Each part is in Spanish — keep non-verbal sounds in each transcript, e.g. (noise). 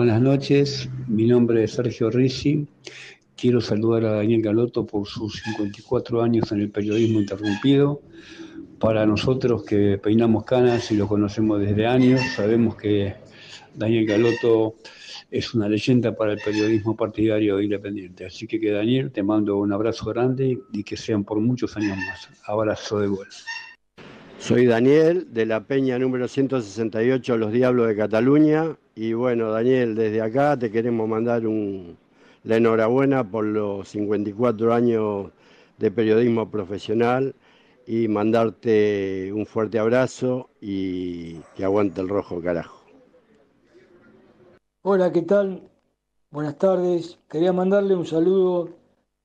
Buenas noches, mi nombre es Sergio Rizzi. Quiero saludar a Daniel Galotto por sus 54 años en el periodismo interrumpido. Para nosotros que peinamos canas y lo conocemos desde años, sabemos que Daniel Galotto es una leyenda para el periodismo partidario independiente. Así que, que Daniel, te mando un abrazo grande y que sean por muchos años más. Abrazo de vuelta. Soy Daniel de la Peña número 168 Los Diablos de Cataluña, y bueno, Daniel, desde acá te queremos mandar un, la enhorabuena por los 54 años de periodismo profesional y mandarte un fuerte abrazo y que aguante el rojo, carajo. Hola, ¿qué tal? Buenas tardes. Quería mandarle un saludo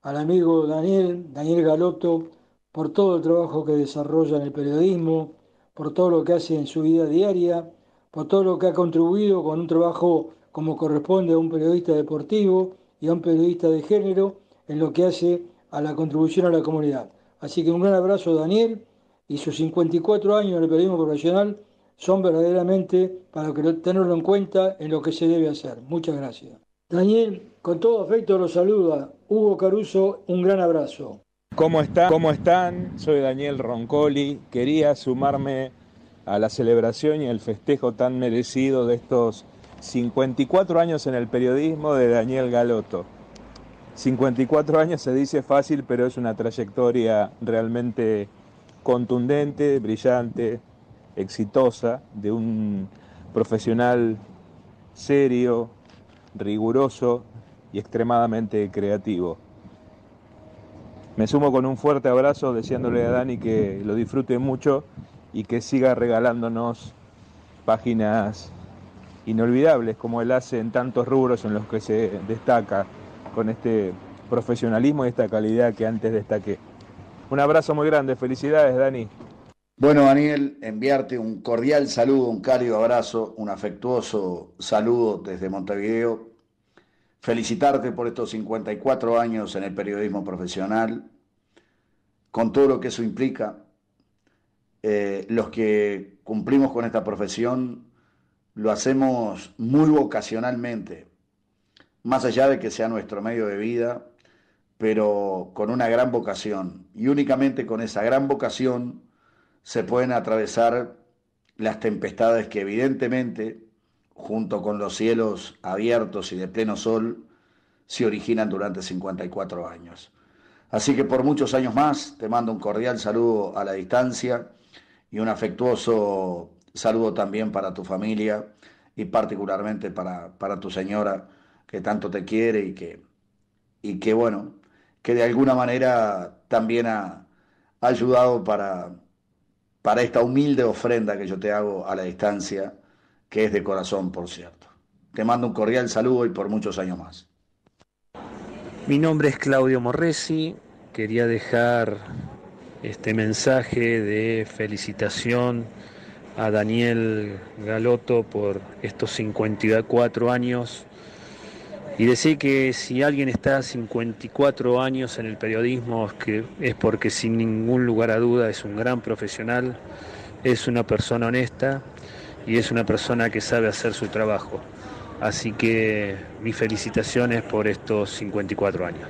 al amigo Daniel, Daniel Galotto, por todo el trabajo que desarrolla en el periodismo, por todo lo que hace en su vida diaria por todo lo que ha contribuido con un trabajo como corresponde a un periodista deportivo y a un periodista de género en lo que hace a la contribución a la comunidad. Así que un gran abrazo Daniel y sus 54 años en el periodismo profesional son verdaderamente para tenerlo en cuenta en lo que se debe hacer. Muchas gracias. Daniel, con todo afecto los saluda. Hugo Caruso, un gran abrazo. ¿Cómo ¿Cómo están? Soy Daniel Roncoli. Quería sumarme a la celebración y el festejo tan merecido de estos 54 años en el periodismo de Daniel Galoto. 54 años se dice fácil, pero es una trayectoria realmente contundente, brillante, exitosa, de un profesional serio, riguroso y extremadamente creativo. Me sumo con un fuerte abrazo deseándole a Dani que lo disfrute mucho y que siga regalándonos páginas inolvidables como él hace en tantos rubros en los que se destaca con este profesionalismo y esta calidad que antes destaqué. Un abrazo muy grande, felicidades Dani. Bueno Daniel, enviarte un cordial saludo, un cálido abrazo, un afectuoso saludo desde Montevideo. Felicitarte por estos 54 años en el periodismo profesional, con todo lo que eso implica, eh, los que cumplimos con esta profesión lo hacemos muy vocacionalmente, más allá de que sea nuestro medio de vida, pero con una gran vocación. Y únicamente con esa gran vocación se pueden atravesar las tempestades que evidentemente, junto con los cielos abiertos y de pleno sol, se originan durante 54 años. Así que por muchos años más te mando un cordial saludo a la distancia y un afectuoso saludo también para tu familia y particularmente para, tu señora que tanto te quiere y que, y que bueno, que de alguna manera también ha, ayudado para, para esta humilde ofrenda que yo te hago a la distancia, que es de corazón, por cierto. Te mando un cordial saludo y por muchos años más. Mi nombre es Claudio Morresi. Quería dejar este mensaje de felicitación a Daniel Galoto por estos 54 años y decir que si alguien está 54 años en el periodismo es porque sin ningún lugar a duda es un gran profesional, es una persona honesta y es una persona que sabe hacer su trabajo. Así que mis felicitaciones por estos 54 años.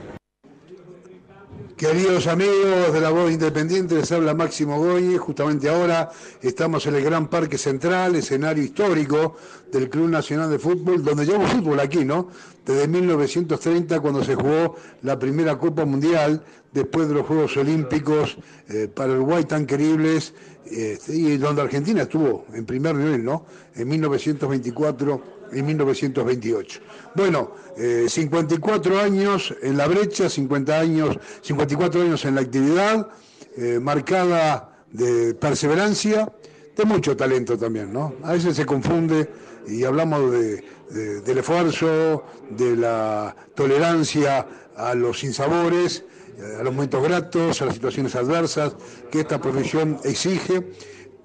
Queridos amigos de la voz independiente, les habla Máximo Goye. Justamente ahora estamos en el Gran Parque Central, escenario histórico del Club Nacional de Fútbol, donde llevo fútbol aquí, ¿no? Desde 1930, cuando se jugó la primera Copa Mundial, después de los Juegos Olímpicos eh, para Uruguay tan queribles, eh, y donde Argentina estuvo en primer nivel, ¿no? En 1924 en 1928. Bueno, 54 eh, años en la brecha, 50 años, 54 años en la actividad, eh, marcada de perseverancia, de mucho talento también, ¿no? A veces se confunde y hablamos del esfuerzo, de la tolerancia a los sinsabores, eh, a los momentos gratos, a las situaciones adversas que esta profesión exige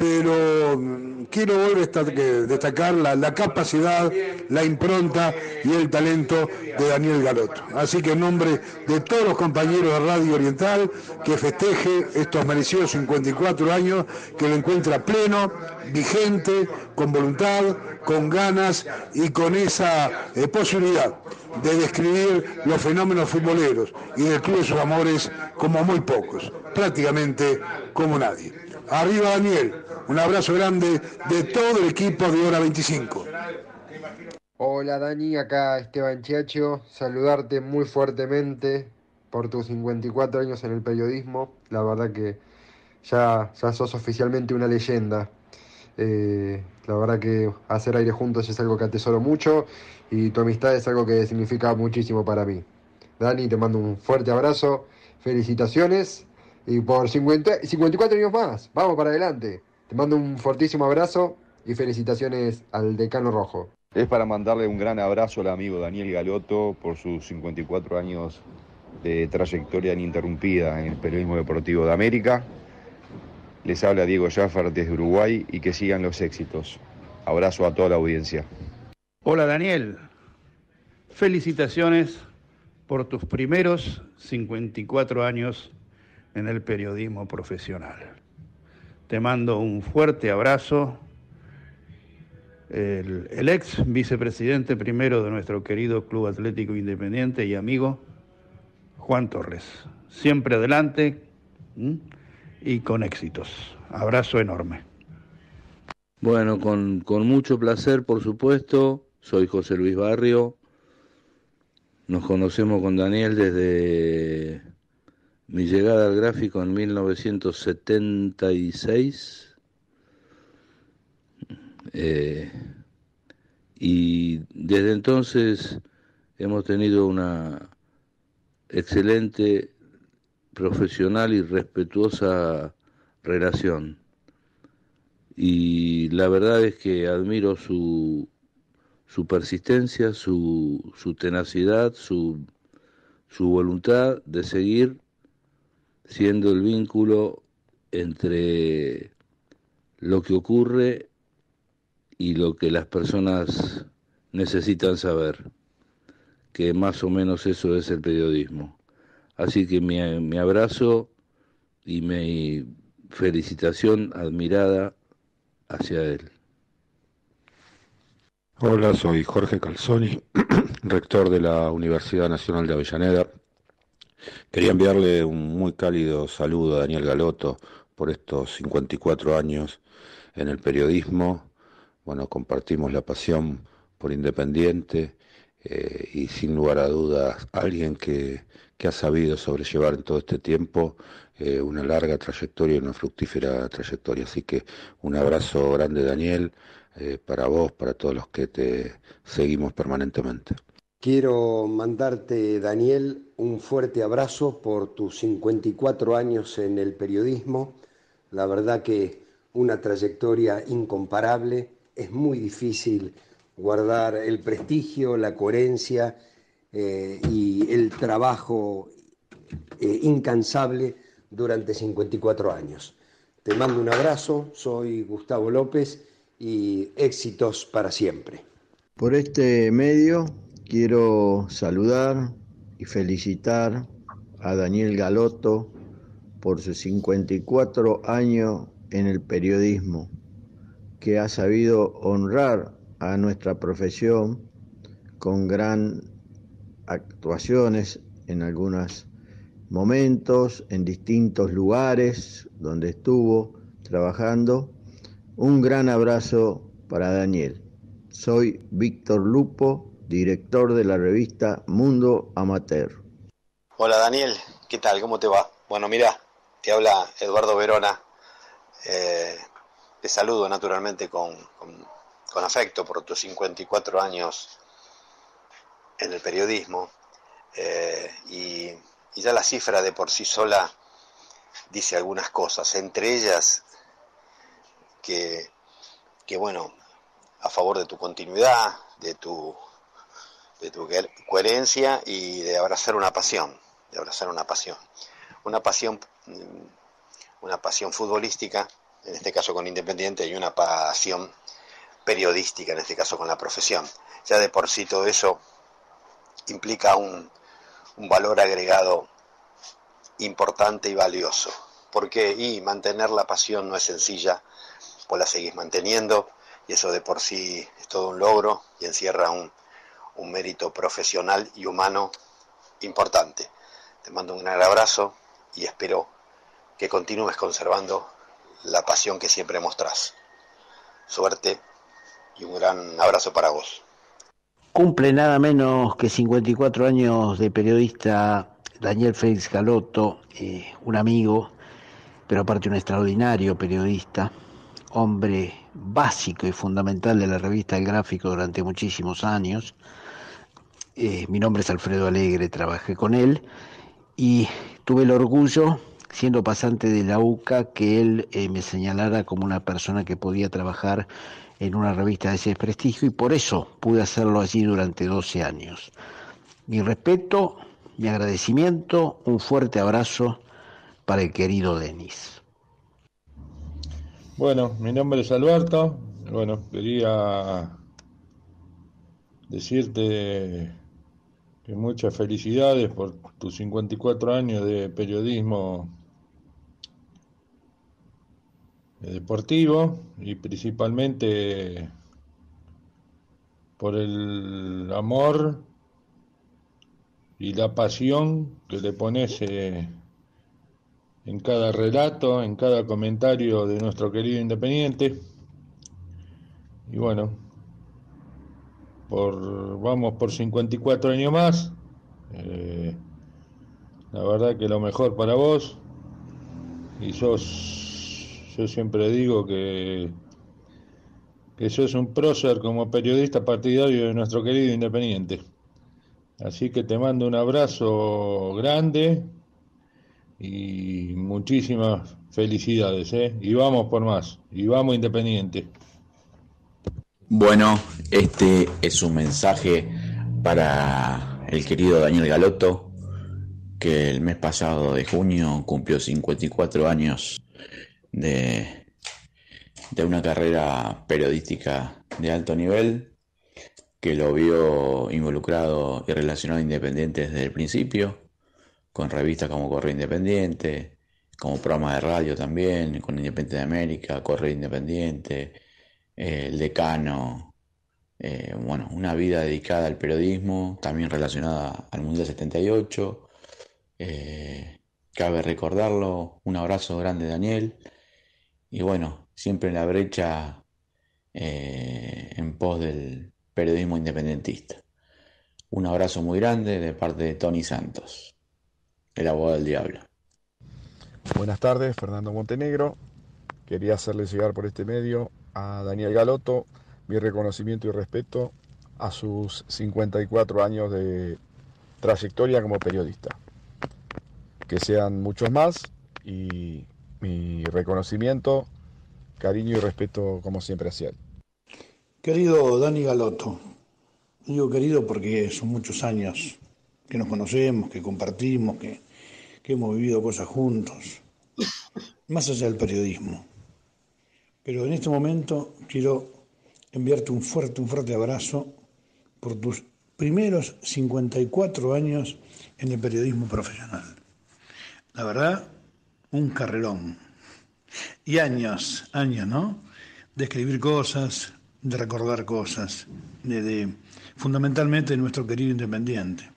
pero mm, quiero volver a destacar la, capacidad, la impronta y el talento de Daniel Garoto. Así que en nombre de todos los compañeros de Radio Oriental, que festeje estos merecidos 54 años, que lo encuentra pleno, vigente, con voluntad, con ganas y con esa eh, posibilidad de describir los fenómenos futboleros y del Club de sus Amores como muy pocos, prácticamente como nadie. Arriba Daniel, un abrazo grande de todo el equipo de Hora 25. Hola Dani, acá Esteban Chiacho, saludarte muy fuertemente por tus 54 años en el periodismo, la verdad que ya, sos oficialmente una leyenda. Eh, la verdad que hacer aire juntos es algo que atesoro mucho y tu amistad es algo que significa muchísimo para mí. Dani, te mando un fuerte abrazo, felicitaciones y por 50, 54 años más, vamos para adelante. Te mando un fortísimo abrazo y felicitaciones al decano rojo. Es para mandarle un gran abrazo al amigo Daniel Galoto por sus 54 años de trayectoria ininterrumpida en el periodismo deportivo de América. Les habla Diego Jaffer desde Uruguay y que sigan los éxitos. Abrazo a toda la audiencia. Hola Daniel, felicitaciones por tus primeros 54 años en el periodismo profesional. Te mando un fuerte abrazo. El, ex vicepresidente primero de nuestro querido Club Atlético Independiente y amigo, Juan Torres. Siempre adelante y con éxitos. Abrazo enorme. Bueno, con, con mucho placer, por supuesto. Soy José Luis Barrio. Nos conocemos con Daniel desde mi llegada al gráfico en 1976 eh, y desde entonces hemos tenido una excelente, profesional y respetuosa relación. Y la verdad es que admiro su, su persistencia, su, su tenacidad, su, su voluntad de seguir siendo el vínculo entre lo que ocurre y lo que las personas necesitan saber, que más o menos eso es el periodismo. Así que mi, abrazo y mi felicitación admirada hacia él. Hola, soy Jorge Calzoni, (clears throat) rector de la Universidad Nacional de Avellaneda Quería enviarle un muy cálido saludo a Daniel Galoto por estos 54 años en el periodismo. Bueno, compartimos la pasión por Independiente eh, y sin lugar a dudas alguien que, ha sabido sobrellevar en todo este tiempo eh, una larga trayectoria y una fructífera trayectoria. Así que un abrazo grande Daniel, eh, para vos, para todos los que te seguimos permanentemente. Quiero mandarte, Daniel, un fuerte abrazo por tus 54 años en el periodismo. La verdad que una trayectoria incomparable. Es muy difícil guardar el prestigio, la coherencia eh, y el trabajo eh, incansable durante 54 años. Te mando un abrazo, soy Gustavo López y éxitos para siempre. Por este medio Quiero saludar y felicitar a Daniel Galoto por sus 54 años en el periodismo, que ha sabido honrar a nuestra profesión con gran actuaciones en algunos momentos, en distintos lugares donde estuvo trabajando. Un gran abrazo para Daniel. Soy Víctor Lupo director de la revista Mundo Amateur. Hola Daniel, ¿qué tal? ¿Cómo te va? Bueno, mira, te habla Eduardo Verona. Eh, te saludo naturalmente con, afecto por tus 54 años en el periodismo. Eh, y, ya la cifra de por sí sola dice algunas cosas, entre ellas que, que bueno, a favor de tu continuidad, de tu de tu coherencia y de abrazar una pasión, de abrazar una pasión. Una pasión, mm, una pasión futbolística, en este caso con Independiente, y una pasión periodística, en este caso con la profesión. Ya de por sí todo eso implica un, valor agregado importante y valioso. Porque, y mantener la pasión no es sencilla, vos la seguís manteniendo, y eso de por sí es todo un logro y encierra un, un mérito profesional y humano importante. Te mando un gran abrazo y espero que continúes conservando la pasión que siempre mostrás. Suerte y un gran abrazo para vos. Cumple nada menos que 54 años de periodista Daniel Félix Galotto, eh, un amigo, pero aparte un extraordinario periodista, hombre básico y fundamental de la revista El Gráfico durante muchísimos años. Eh, mi nombre es Alfredo Alegre, trabajé con él y tuve el orgullo, siendo pasante de la UCA, que él eh, me señalara como una persona que podía trabajar en una revista de ese prestigio y por eso pude hacerlo allí durante 12 años. Mi respeto, mi agradecimiento, un fuerte abrazo para el querido Denis. Bueno, mi nombre es Alberto. Bueno, quería decirte muchas felicidades por tus 54 años de periodismo deportivo y principalmente por el amor y la pasión que le pones eh, en cada relato, en cada comentario de nuestro querido Independiente. Y bueno, por, vamos por 54 años más. Eh, la verdad que lo mejor para vos. Y sos, yo siempre digo que, que sos un prócer como periodista partidario de nuestro querido Independiente. Así que te mando un abrazo grande y muchísimas felicidades. ¿eh? Y vamos por más. Y vamos Independiente. Bueno, este es un mensaje para el querido Daniel Galotto, que el mes pasado de junio cumplió 54 años de, una carrera periodística de alto nivel, que lo vio involucrado y relacionado a Independiente desde el principio, con revistas como Correo Independiente, como programa de radio también, con Independiente de América, Correo Independiente eh, el decano, eh, bueno, una vida dedicada al periodismo, también relacionada al mundo Mundial 78. Eh, cabe recordarlo, un abrazo grande Daniel. Y bueno, siempre en la brecha en pos del periodismo independentista. Un abrazo muy grande de parte de Tony Santos, el abogado del diablo. Buenas tardes, Fernando Montenegro. Quería hacerle llegar por este medio a Daniel Galotto mi reconocimiento y respeto a sus 54 años de trayectoria como periodista. Que sean muchos más y mi reconocimiento, cariño y respeto como siempre hacia él. Querido Dani Galotto digo querido porque son muchos años que nos conocemos, que compartimos, que hemos vivido cosas juntos, más allá del periodismo pero en este momento quiero enviarte un fuerte, un fuerte abrazo por tus primeros 54 años en el periodismo profesional. La verdad, un carrerón. Y años, años, ¿no? De escribir cosas, de recordar cosas, de, fundamentalmente de nuestro querido Independiente.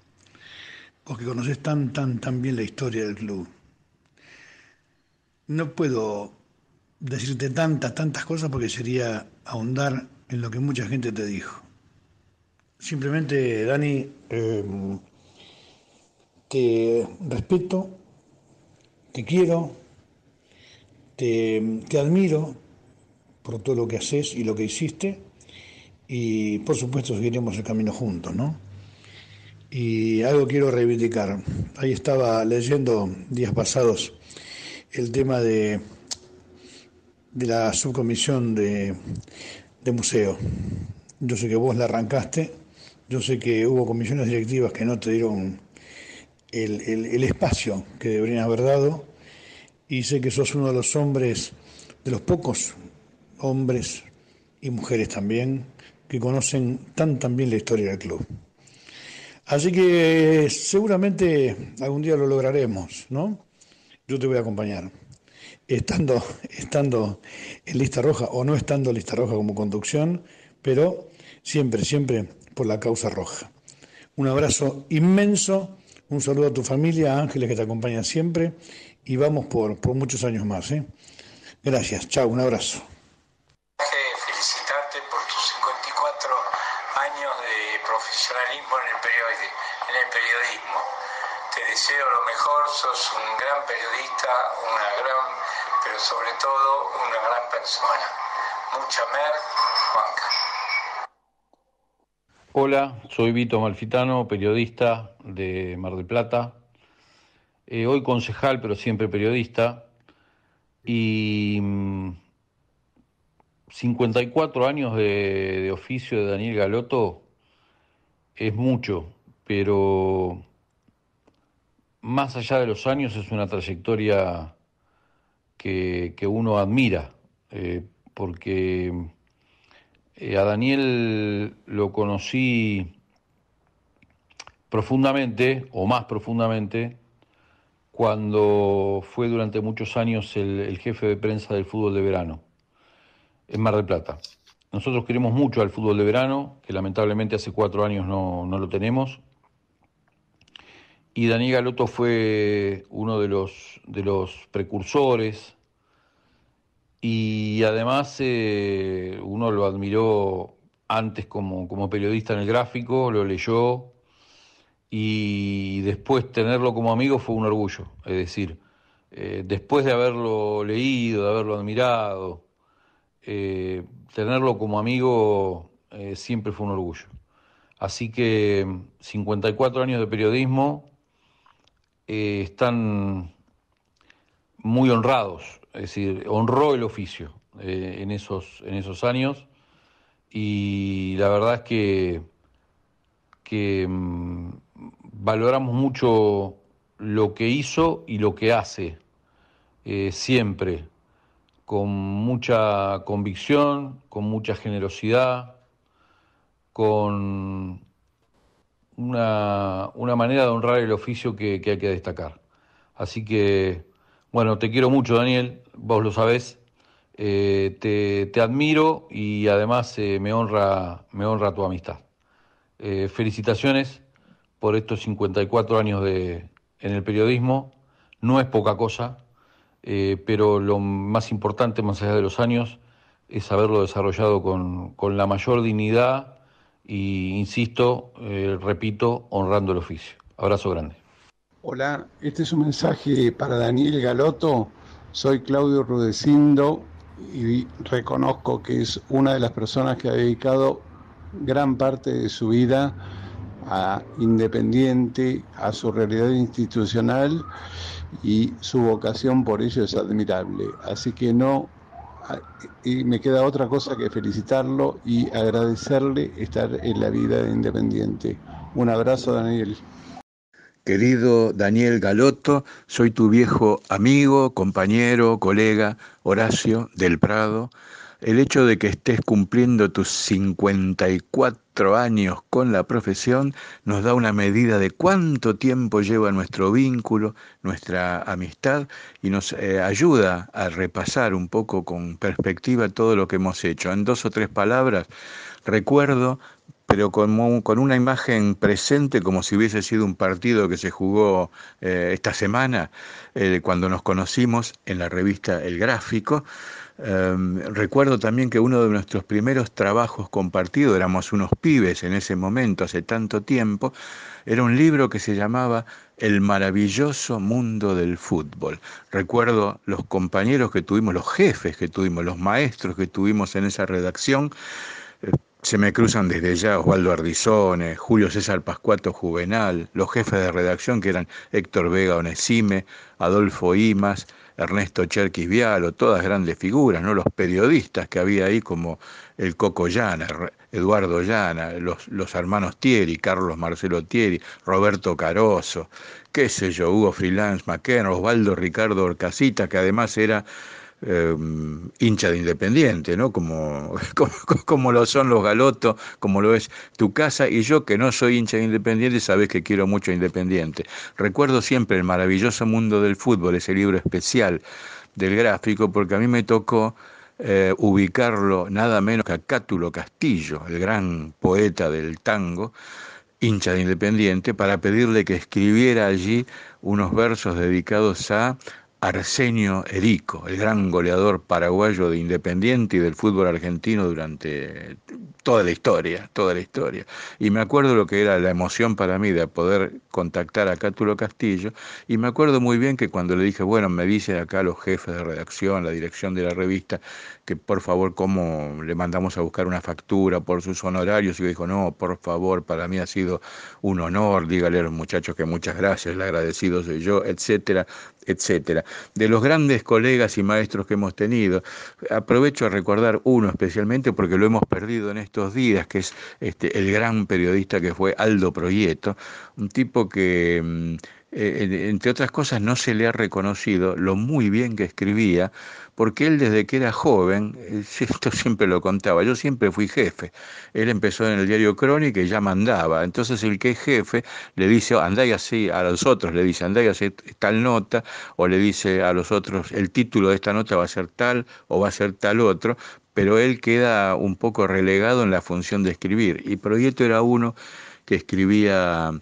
Porque conoces tan, tan, tan bien la historia del club. No puedo decirte tantas, tantas cosas porque sería ahondar en lo que mucha gente te dijo. Simplemente, Dani, em, te respeto, te quiero, te, te admiro por todo lo que haces y lo que hiciste y por supuesto seguiremos el camino juntos, ¿no? Y algo quiero reivindicar. Ahí estaba leyendo días pasados el tema de de la subcomisión de, museo. Yo sé que vos la arrancaste, yo sé que hubo comisiones directivas que no te dieron el, el, espacio que deberían haber dado y sé que sos uno de los hombres, de los pocos hombres y mujeres también, que conocen tan tan bien la historia del club. Así que seguramente algún día lo lograremos, ¿no? Yo te voy a acompañar estando, estando en lista roja o no estando en lista roja como conducción, pero siempre, siempre por la causa roja. Un abrazo inmenso, un saludo a tu familia, a Ángeles que te acompaña siempre y vamos por, muchos años más. ¿eh? Gracias, chao, un abrazo. Hola, soy Vito Malfitano, periodista de Mar del Plata, eh, hoy concejal pero siempre periodista, y 54 mm, años de, oficio de Daniel Galoto es mucho, pero más allá de los años es una trayectoria que, uno admira, eh, porque eh, a Daniel lo conocí profundamente, o más profundamente, cuando fue durante muchos años el, jefe de prensa del fútbol de verano, en Mar del Plata. Nosotros queremos mucho al fútbol de verano, que lamentablemente hace cuatro años no, lo tenemos. Y Daniel Galoto fue uno de los, de los precursores, y además eh, uno lo admiró antes como, periodista en el gráfico, lo leyó y después tenerlo como amigo fue un orgullo, es decir, eh, después de haberlo leído, de haberlo admirado, eh, tenerlo como amigo siempre fue un orgullo. Así que 54 años de periodismo están muy honrados es decir, honró el oficio eh, en, esos, en esos años y la verdad es que, que mm, valoramos mucho lo que hizo y lo que hace, eh, siempre, con mucha convicción, con mucha generosidad, con una, manera de honrar el oficio que hay que destacar. Así que, bueno, te quiero mucho, Daniel, vos lo sabés, eh, te, admiro y además eh, me, honra, me honra tu amistad. Eh, felicitaciones por estos 54 años en el periodismo. No es poca cosa, pero lo más importante, más allá de los años, es haberlo desarrollado con, la mayor dignidad y, insisto, repito, honrando el oficio. Abrazo grande. Hola, este es un mensaje para Daniel Galoto soy Claudio Rudecindo y reconozco que es una de las personas que ha dedicado gran parte de su vida a Independiente, a su realidad institucional y su vocación por ello es admirable. Así que no, y me queda otra cosa que felicitarlo y agradecerle estar en la vida de Independiente. Un abrazo, Daniel. Querido Daniel Galotto, soy tu viejo amigo, compañero, colega Horacio del Prado. El hecho de que estés cumpliendo tus 54 años con la profesión nos da una medida de cuánto tiempo lleva nuestro vínculo, nuestra amistad y nos eh, ayuda a repasar un poco con perspectiva todo lo que hemos hecho. En dos o tres palabras, recuerdo pero con, una imagen presente como si hubiese sido un partido que se jugó eh, esta semana, eh, cuando nos conocimos en la revista El Gráfico. Em, recuerdo también que uno de nuestros primeros trabajos compartidos, éramos unos pibes en ese momento, hace tanto tiempo, era un libro que se llamaba El maravilloso mundo del fútbol. Recuerdo los compañeros que tuvimos, los jefes que tuvimos, los maestros que tuvimos en esa redacción se me cruzan desde ya Osvaldo Ardizone, Julio César Pascuato Juvenal, los jefes de redacción que eran Héctor Vega Onesime, Adolfo Imas, Ernesto Cherquis Vialo, todas grandes figuras, ¿no? los periodistas que había ahí como el Coco Llana, Eduardo Llana, los, los hermanos Thierry, Carlos Marcelo Thierry, Roberto Caroso, qué sé yo, Hugo Freelance McKenna, Osvaldo Ricardo Orcasita, que además era eh, hincha de Independiente, ¿no? (laughs) Como, como, lo son los galotos, como lo es tu casa, y yo que no soy hincha de Independiente, sabes que quiero mucho a Independiente. Recuerdo siempre el maravilloso mundo del fútbol, ese libro especial del gráfico, porque a mí me tocó eh, ubicarlo nada menos que a Cátulo Castillo, el gran poeta del tango, hincha de Independiente, para pedirle que escribiera allí unos versos dedicados a Arsenio Erico, el gran goleador paraguayo de Independiente y del fútbol argentino durante toda la historia, toda la historia. Y me acuerdo lo que era la emoción para mí de poder contactar a Cátulo Castillo y me acuerdo muy bien que cuando le dije, bueno, me dicen acá los jefes de redacción, la dirección de la revista, que por favor, ¿cómo le mandamos a buscar una factura por sus honorarios? Y yo dijo, no, por favor, para mí ha sido un honor, dígale a los muchachos que muchas gracias, le agradecido soy yo, etcétera etcétera. De los grandes colegas y maestros que hemos tenido, aprovecho a recordar uno especialmente porque lo hemos perdido en estos días, que es este, el gran periodista que fue Aldo Proyecto, un tipo que mm, eh, entre otras cosas, no se le ha reconocido lo muy bien que escribía, porque él desde que era joven, eh, (laughs) esto siempre lo contaba, yo siempre fui jefe. Él empezó en el diario Crónica y ya mandaba. Entonces el que es jefe le dice, andá y así, a los otros le dice, andá y así tal nota, o le dice a los otros, el título de esta nota va a ser tal o va a ser tal otro, pero él queda un poco relegado en la función de escribir. Y Proyecto era uno que escribía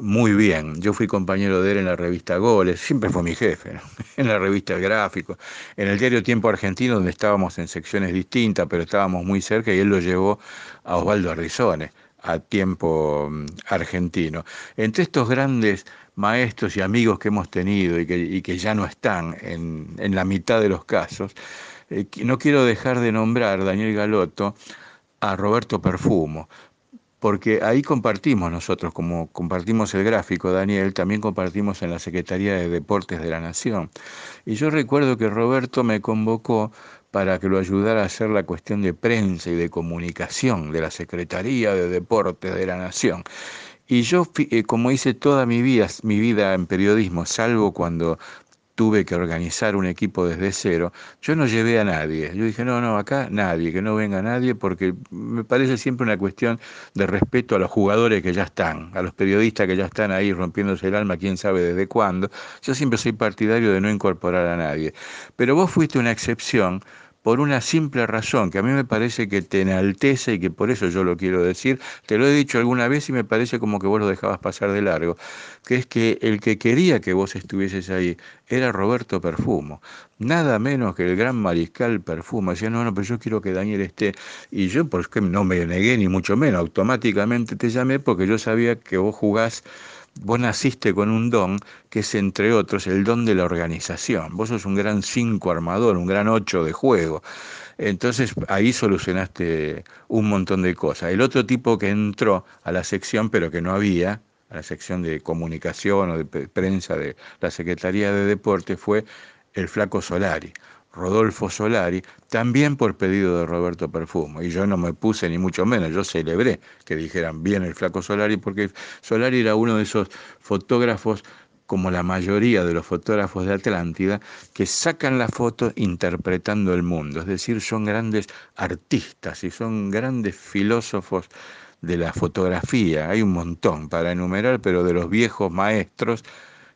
muy bien. Yo fui compañero de él en la revista Goles, siempre fue mi jefe, (laughs) en la revista Gráfico, en el diario Tiempo Argentino, donde estábamos en secciones distintas, pero estábamos muy cerca y él lo llevó a Osvaldo Arrizone, a Tiempo mm, Argentino. Entre estos grandes maestros y amigos que hemos tenido y que, ya no están en, la mitad de los casos, eh, no quiero dejar de nombrar, Daniel Galotto a Roberto Perfumo, porque ahí compartimos nosotros, como compartimos el gráfico, Daniel, también compartimos en la Secretaría de Deportes de la Nación. Y yo recuerdo que Roberto me convocó para que lo ayudara a hacer la cuestión de prensa y de comunicación de la Secretaría de Deportes de la Nación. Y yo, eh, como hice toda mi vida, mi vida en periodismo, salvo cuando tuve que organizar un equipo desde cero, yo no llevé a nadie. Yo dije, no, no, acá nadie, que no venga nadie, porque me parece siempre una cuestión de respeto a los jugadores que ya están, a los periodistas que ya están ahí rompiéndose el alma, quién sabe desde cuándo. Yo siempre soy partidario de no incorporar a nadie. Pero vos fuiste una excepción por una simple razón, que a mí me parece que te enaltece y que por eso yo lo quiero decir, te lo he dicho alguna vez y me parece como que vos lo dejabas pasar de largo, que es que el que quería que vos estuvieses ahí era Roberto Perfumo, nada menos que el gran mariscal Perfumo, decía, no, no, pero yo quiero que Daniel esté, y yo que no me negué ni mucho menos, automáticamente te llamé porque yo sabía que vos jugás vos naciste con un don que es, entre otros, el don de la organización. Vos sos un gran cinco armador, un gran ocho de juego. Entonces ahí solucionaste un montón de cosas. El otro tipo que entró a la sección, pero que no había, a la sección de comunicación o de prensa de la Secretaría de Deportes, fue el flaco Solari. Rodolfo Solari, también por pedido de Roberto Perfumo. Y yo no me puse ni mucho menos, yo celebré que dijeran bien el flaco Solari, porque Solari era uno de esos fotógrafos como la mayoría de los fotógrafos de Atlántida, que sacan la foto interpretando el mundo, es decir, son grandes artistas y son grandes filósofos de la fotografía. Hay un montón para enumerar, pero de los viejos maestros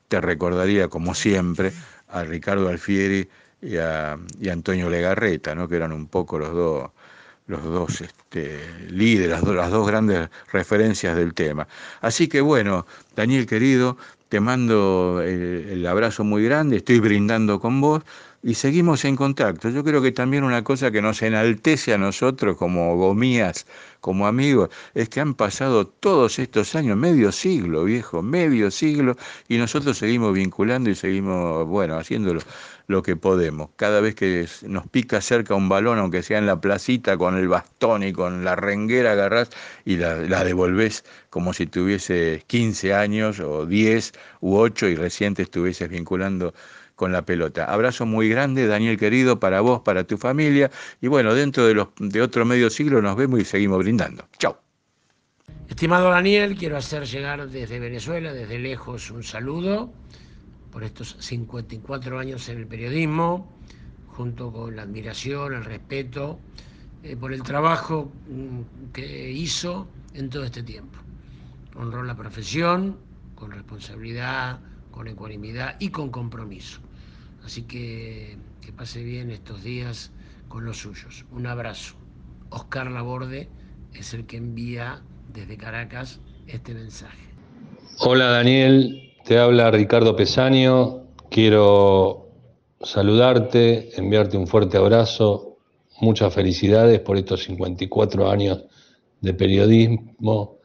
te recordaría, como siempre, a Ricardo Alfieri, y a, y Antonio Legarreta, ¿no? que eran un poco los dos los dos este, líderes, las dos grandes referencias del tema. Así que bueno, Daniel querido, te mando el, el, abrazo muy grande, estoy brindando con vos y seguimos en contacto. Yo creo que también una cosa que nos enaltece a nosotros como gomías, como amigos, es que han pasado todos estos años, medio siglo, viejo, medio siglo, y nosotros seguimos vinculando y seguimos, bueno, haciéndolo lo que podemos. Cada vez que nos pica cerca un balón, aunque sea en la placita, con el bastón y con la renguera agarrás y la, devolves devolvés como si tuvieses 15 años o 10 u 8 y recién te estuvieses vinculando con la pelota. Abrazo muy grande, Daniel querido, para vos, para tu familia. Y bueno, dentro de, los, de otro medio siglo nos vemos y seguimos brindando. Chao. Estimado Daniel, quiero hacer llegar desde Venezuela, desde lejos, un saludo por estos 54 años en el periodismo, junto con la admiración, el respeto, eh, por el trabajo mm, que hizo en todo este tiempo. Honró la profesión con responsabilidad, con ecuanimidad y con compromiso. Así que que pase bien estos días con los suyos. Un abrazo. Oscar Laborde es el que envía desde Caracas este mensaje. Hola Daniel, te habla Ricardo Pesaño, quiero saludarte, enviarte un fuerte abrazo, muchas felicidades por estos 54 años de periodismo,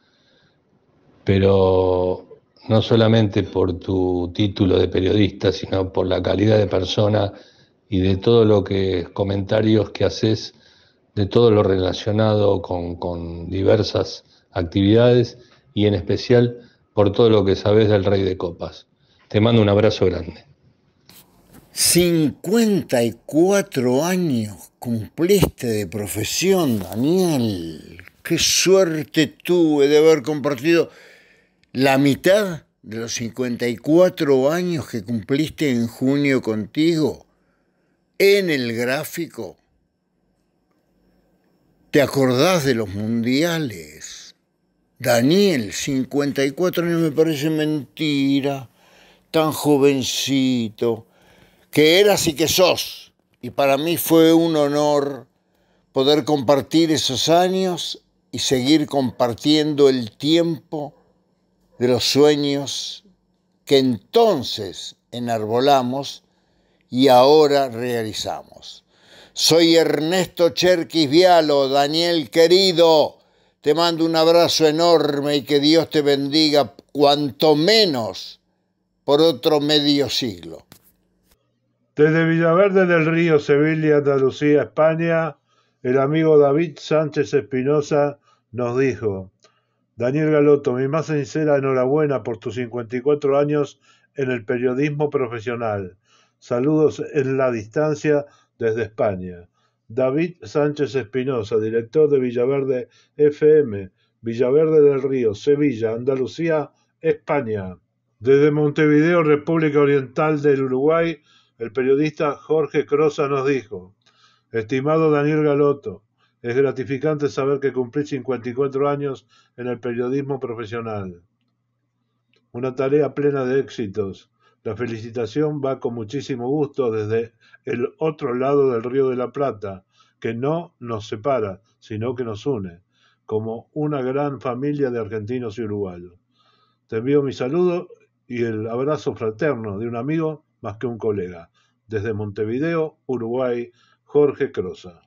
pero no solamente por tu título de periodista, sino por la calidad de persona y de todos los que comentarios que haces, de todo lo relacionado con diversas actividades y en especial por todo lo que sabes del Rey de Copas. Te mando un abrazo grande. 54 años cumpliste de profesión, Daniel. Qué suerte tuve de haber compartido la mitad de los 54 años que cumpliste en junio contigo en el gráfico. ¿Te acordás de los mundiales? Daniel, 54 años, me parece mentira, tan jovencito, que eras y que sos. Y para mí fue un honor poder compartir esos años y seguir compartiendo el tiempo de los sueños que entonces enarbolamos y ahora realizamos. Soy Ernesto Cherquis Vialo, Daniel querido. Te mando un abrazo enorme y que Dios te bendiga cuanto menos por otro medio siglo. Desde Villaverde del Río, Sevilla, Andalucía, España, el amigo David Sánchez Espinosa nos dijo, Daniel Galoto, mi más sincera enhorabuena por tus 54 años en el periodismo profesional. Saludos en la distancia desde España. David Sánchez Espinosa, director de Villaverde FM, Villaverde del Río, Sevilla, Andalucía, España. Desde Montevideo, República Oriental del Uruguay, el periodista Jorge Crosa nos dijo, estimado Daniel Galoto, es gratificante saber que cumplí 54 años en el periodismo profesional. Una tarea plena de éxitos la felicitación va con muchísimo gusto desde el otro lado del Río de la Plata, que no nos separa, sino que nos une, como una gran familia de argentinos y uruguayos. Te envío mi saludo y el abrazo fraterno de un amigo más que un colega. Desde Montevideo, Uruguay, Jorge Crosa.